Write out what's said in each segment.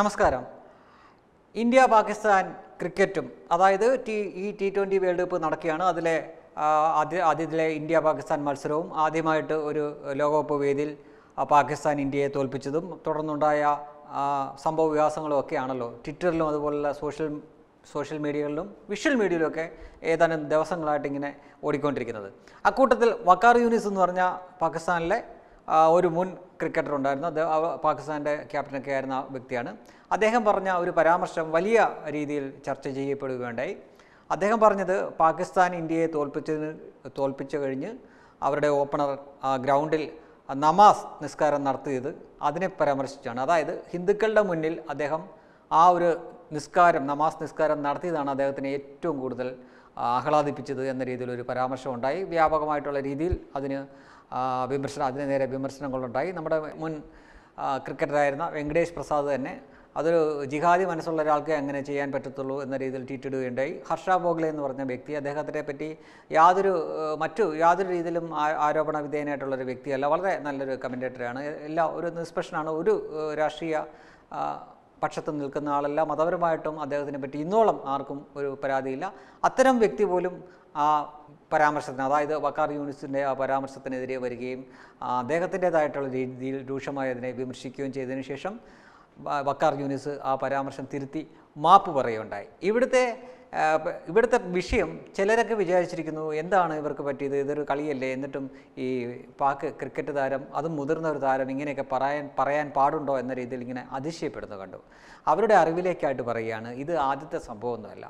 നമസ്കാരം ഇന്ത്യ പാകിസ്ഥാൻ ക്രിക്കറ്റും അതായത് ടി ഈ ടി ട്വൻ്റി വേൾഡ് കപ്പ് നടക്കുകയാണ് അതിലെ ആദ്യ ആദ്യത്തിലെ ഇന്ത്യ പാകിസ്ഥാൻ മത്സരവും ആദ്യമായിട്ട് ഒരു ലോകകപ്പ് വേദിയിൽ പാകിസ്ഥാൻ ഇന്ത്യയെ തോൽപ്പിച്ചതും തുടർന്നുണ്ടായ സംഭവ വികാസങ്ങളും ഒക്കെയാണല്ലോ ട്വിറ്ററിലും അതുപോലുള്ള സോഷ്യൽ സോഷ്യൽ മീഡിയകളിലും വിഷ്വൽ മീഡിയയിലുമൊക്കെ ഏതാനും ദിവസങ്ങളായിട്ട് ഇങ്ങനെ ഓടിക്കൊണ്ടിരിക്കുന്നത് അക്കൂട്ടത്തിൽ വക്കാർ യൂനിസ് എന്ന് പറഞ്ഞ പാകിസ്ഥാനിലെ ഒരു മുൻ ക്രിക്കറ്റർ ഉണ്ടായിരുന്നു അദ്ദേഹം പാകിസ്ഥാൻ്റെ ക്യാപ്റ്റനൊക്കെ ആയിരുന്ന വ്യക്തിയാണ് അദ്ദേഹം പറഞ്ഞ ഒരു പരാമർശം വലിയ രീതിയിൽ ചർച്ച ചെയ്യപ്പെടുകയുണ്ടായി അദ്ദേഹം പറഞ്ഞത് പാകിസ്ഥാൻ ഇന്ത്യയെ തോൽപ്പിച്ചതിന് തോൽപ്പിച്ചു കഴിഞ്ഞ് അവരുടെ ഓപ്പണർ ഗ്രൗണ്ടിൽ നമാസ് നിസ്കാരം നടത്തിയത് അതിനെ പരാമർശിച്ചാണ് അതായത് ഹിന്ദുക്കളുടെ മുന്നിൽ അദ്ദേഹം ആ ഒരു നിസ്കാരം നമാസ് നിസ്കാരം നടത്തിയതാണ് അദ്ദേഹത്തിന് ഏറ്റവും കൂടുതൽ ആഹ്ലാദിപ്പിച്ചത് എന്ന രീതിയിലൊരു പരാമർശം ഉണ്ടായി വ്യാപകമായിട്ടുള്ള രീതിയിൽ അതിന് വിമർശനം അതിനു നേരെ വിമർശനങ്ങളുണ്ടായി നമ്മുടെ മുൻ ക്രിക്കറ്ററായിരുന്ന വെങ്കടേഷ് പ്രസാദ് തന്നെ അതൊരു ജിഹാദി മനസ്സുള്ള ഒരാൾക്ക് അങ്ങനെ ചെയ്യാൻ പറ്റത്തുള്ളൂ എന്ന രീതിയിൽ ട്വീറ്റ് ഹർഷ ബോഗ്ലെ എന്ന് പറഞ്ഞ വ്യക്തി അദ്ദേഹത്തിനെ പറ്റി യാതൊരു മറ്റു യാതൊരു രീതിയിലും ആരോപണ വിധേയനായിട്ടുള്ളൊരു വ്യക്തിയല്ല വളരെ നല്ലൊരു കമൻറ്റേറ്ററാണ് എല്ലാ ഒരു നിഷ്പക്ഷനാണ് ഒരു രാഷ്ട്രീയ പക്ഷത്ത് നിൽക്കുന്ന ആളല്ല മതപരമായിട്ടും അദ്ദേഹത്തിനെ പറ്റി ഇന്നോളം ആർക്കും ഒരു പരാതിയില്ല അത്തരം വ്യക്തി പോലും ആ പരാമർശത്തിന് അതായത് വക്കാർ യൂണിസിൻ്റെ ആ പരാമർശത്തിനെതിരെ വരികയും അദ്ദേഹത്തിൻ്റെതായിട്ടുള്ള രീതിയിൽ രൂക്ഷമായതിനെ അതിനെ വിമർശിക്കുകയും ചെയ്തതിനു ശേഷം വക്കാർ യൂണിസ് ആ പരാമർശം തിരുത്തി മാപ്പ് പറയുകയുണ്ടായി ഇവിടുത്തെ ഇവിടുത്തെ വിഷയം ചിലരൊക്കെ വിചാരിച്ചിരിക്കുന്നു എന്താണ് ഇവർക്ക് പറ്റിയത് ഇതൊരു കളിയല്ലേ എന്നിട്ടും ഈ പാക്ക് ക്രിക്കറ്റ് താരം അതും മുതിർന്ന ഒരു താരം ഇങ്ങനെയൊക്കെ പറയാൻ പറയാൻ പാടുണ്ടോ എന്ന രീതിയിൽ ഇങ്ങനെ അതിശയപ്പെടുന്നു കണ്ടു അവരുടെ അറിവിലേക്കായിട്ട് പറയുകയാണ് ഇത് ആദ്യത്തെ സംഭവമൊന്നുമല്ല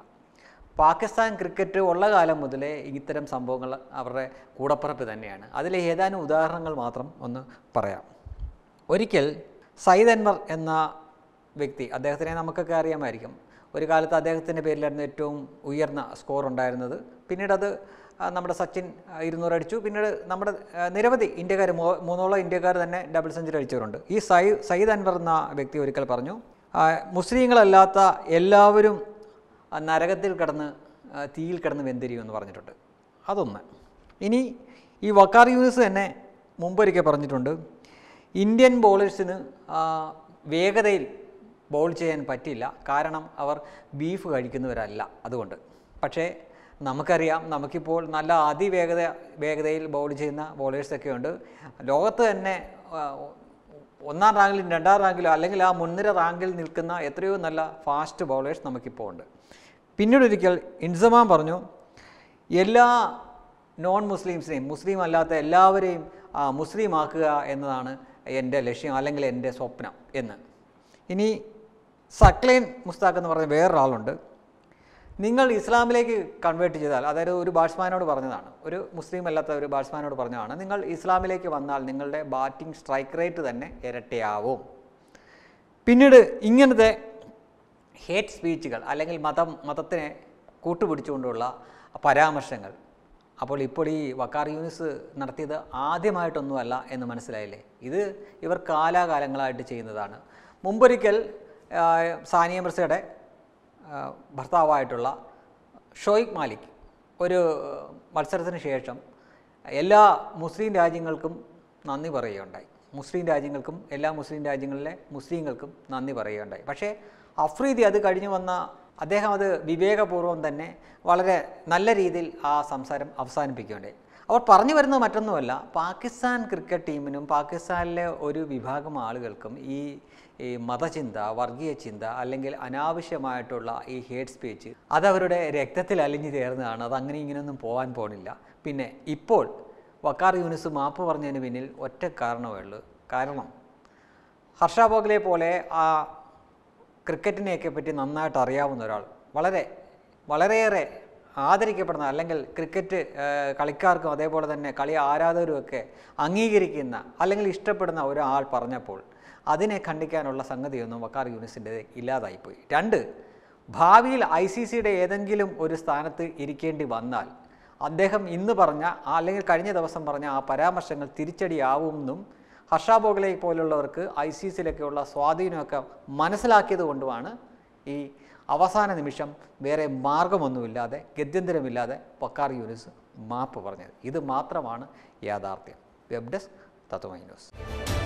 പാകിസ്ഥാൻ ക്രിക്കറ്റ് ഉള്ള കാലം മുതലേ ഇത്തരം സംഭവങ്ങൾ അവരുടെ കൂടപ്പറപ്പ് തന്നെയാണ് അതിലെ ഏതാനും ഉദാഹരണങ്ങൾ മാത്രം ഒന്ന് പറയാം ഒരിക്കൽ സയ്യിദ് അൻവർ എന്ന വ്യക്തി അദ്ദേഹത്തിനെ നമുക്കൊക്കെ അറിയാമായിരിക്കും ഒരു കാലത്ത് അദ്ദേഹത്തിൻ്റെ പേരിലായിരുന്നു ഏറ്റവും ഉയർന്ന സ്കോർ ഉണ്ടായിരുന്നത് പിന്നീട് അത് നമ്മുടെ സച്ചിൻ ഇരുന്നൂറ് അടിച്ചു പിന്നീട് നമ്മുടെ നിരവധി ഇന്ത്യക്കാർ മൂന്നോളം ഇന്ത്യക്കാർ തന്നെ ഡബിൾ സെഞ്ചുറി അടിച്ചവരുണ്ട് ഈ സൈ സയ്യിദ് അൻവർ എന്ന വ്യക്തി ഒരിക്കൽ പറഞ്ഞു മുസ്ലിങ്ങളല്ലാത്ത എല്ലാവരും നരകത്തിൽ കിടന്ന് തീയിൽ കിടന്ന് വെന്തിരിയും എന്ന് പറഞ്ഞിട്ടുണ്ട് അതൊന്ന് ഇനി ഈ വക്കാർ യൂനിസ് തന്നെ മുമ്പൊരിക്കൽ പറഞ്ഞിട്ടുണ്ട് ഇന്ത്യൻ ബോളേഴ്സിന് വേഗതയിൽ ബോൾ ചെയ്യാൻ പറ്റില്ല കാരണം അവർ ബീഫ് കഴിക്കുന്നവരല്ല അതുകൊണ്ട് പക്ഷേ നമുക്കറിയാം നമുക്കിപ്പോൾ നല്ല അതിവേഗത വേഗതയിൽ ബോൾ ചെയ്യുന്ന ബോളേഴ്സൊക്കെ ഉണ്ട് ലോകത്ത് തന്നെ ഒന്നാം റാങ്കിലും രണ്ടാം റാങ്കിലോ അല്ലെങ്കിൽ ആ മുൻനിര റാങ്കിൽ നിൽക്കുന്ന എത്രയോ നല്ല ഫാസ്റ്റ് ബോളേഴ്സ് നമുക്കിപ്പോൾ ഉണ്ട് പിന്നീട് ഒരിക്കൽ ഇൻസമാൻ പറഞ്ഞു എല്ലാ നോൺ മുസ്ലിംസിനെയും മുസ്ലിം അല്ലാത്ത എല്ലാവരെയും മുസ്ലിം ആക്കുക എന്നതാണ് എൻ്റെ ലക്ഷ്യം അല്ലെങ്കിൽ എൻ്റെ സ്വപ്നം എന്ന് ഇനി സക്ലൈൻ മുസ്താഖ് എന്ന് പറഞ്ഞ വേറൊരാളുണ്ട് നിങ്ങൾ ഇസ്ലാമിലേക്ക് കൺവേർട്ട് ചെയ്താൽ അതായത് ഒരു ബാറ്റ്സ്മാനോട് പറഞ്ഞതാണ് ഒരു മുസ്ലിം അല്ലാത്ത ഒരു ബാറ്റ്സ്മാനോട് പറഞ്ഞതാണ് നിങ്ങൾ ഇസ്ലാമിലേക്ക് വന്നാൽ നിങ്ങളുടെ ബാറ്റിംഗ് സ്ട്രൈക്ക് റേറ്റ് തന്നെ ഇരട്ടയാവും പിന്നീട് ഇങ്ങനത്തെ ഹേറ്റ് സ്പീച്ചുകൾ അല്ലെങ്കിൽ മതം മതത്തിനെ കൂട്ടുപിടിച്ചുകൊണ്ടുള്ള പരാമർശങ്ങൾ അപ്പോൾ ഇപ്പോൾ ഈ വക്കാർ യൂണിസ് നടത്തിയത് ആദ്യമായിട്ടൊന്നുമല്ല എന്ന് മനസ്സിലായില്ലേ ഇത് ഇവർ കാലാകാലങ്ങളായിട്ട് ചെയ്യുന്നതാണ് മുമ്പൊരിക്കൽ സാനിയ മിർസയുടെ ഭർത്താവായിട്ടുള്ള ഷോയിഖ് മാലിക് ഒരു മത്സരത്തിന് ശേഷം എല്ലാ മുസ്ലിം രാജ്യങ്ങൾക്കും നന്ദി പറയുകയുണ്ടായി മുസ്ലിം രാജ്യങ്ങൾക്കും എല്ലാ മുസ്ലിം രാജ്യങ്ങളിലെ മുസ്ലിങ്ങൾക്കും നന്ദി പറയുകയുണ്ടായി പക്ഷേ അഫ്രീദി അത് കഴിഞ്ഞു വന്ന അദ്ദേഹം അത് വിവേകപൂർവ്വം തന്നെ വളരെ നല്ല രീതിയിൽ ആ സംസാരം അവസാനിപ്പിക്കുകയുണ്ടായി അവർ പറഞ്ഞു വരുന്നത് മറ്റൊന്നുമല്ല പാകിസ്ഥാൻ ക്രിക്കറ്റ് ടീമിനും പാകിസ്ഥാനിലെ ഒരു വിഭാഗം ആളുകൾക്കും ഈ ഈ മതചിന്ത വർഗീയ ചിന്ത അല്ലെങ്കിൽ അനാവശ്യമായിട്ടുള്ള ഈ ഹേറ്റ് സ്പീച്ച് അതവരുടെ രക്തത്തിൽ അലിഞ്ഞു ചേർന്നതാണ് അത് അങ്ങനെ ഇങ്ങനെയൊന്നും പോകാൻ പോണില്ല പിന്നെ ഇപ്പോൾ വക്കാർ യൂണിസ് മാപ്പ് പറഞ്ഞതിന് പിന്നിൽ ഒറ്റ കാരണമേ ഉള്ളൂ കാരണം ഹർഷ ബോഗ്ലെ പോലെ ആ ക്രിക്കറ്റിനെയൊക്കെ പറ്റി നന്നായിട്ട് അറിയാവുന്ന ഒരാൾ വളരെ വളരെയേറെ ആദരിക്കപ്പെടുന്ന അല്ലെങ്കിൽ ക്രിക്കറ്റ് കളിക്കാർക്കും അതേപോലെ തന്നെ കളി ആരാധകരുമൊക്കെ അംഗീകരിക്കുന്ന അല്ലെങ്കിൽ ഇഷ്ടപ്പെടുന്ന ഒരാൾ പറഞ്ഞപ്പോൾ അതിനെ ഖണ്ഡിക്കാനുള്ള സംഗതിയൊന്നും വക്കാർ യൂണിസിൻ്റെ ഇല്ലാതായിപ്പോയി രണ്ട് ഭാവിയിൽ ഐ സി സിയുടെ ഏതെങ്കിലും ഒരു സ്ഥാനത്ത് ഇരിക്കേണ്ടി വന്നാൽ അദ്ദേഹം ഇന്ന് പറഞ്ഞ അല്ലെങ്കിൽ കഴിഞ്ഞ ദിവസം പറഞ്ഞ ആ പരാമർശങ്ങൾ തിരിച്ചടിയാവുമെന്നും ഹർഷ ബോഗ്ലെ പോലുള്ളവർക്ക് ഐ സി സിയിലൊക്കെയുള്ള സ്വാധീനമൊക്കെ മനസ്സിലാക്കിയത് കൊണ്ടുമാണ് ഈ അവസാന നിമിഷം വേറെ മാർഗമൊന്നുമില്ലാതെ ഗത്യന്തരമില്ലാതെ പക്കാർ യൂനിസ് മാപ്പ് പറഞ്ഞത് ഇത് മാത്രമാണ് യാഥാർത്ഥ്യം വെബ് ഡെസ്ക് തത്വമൈ ന്യൂസ്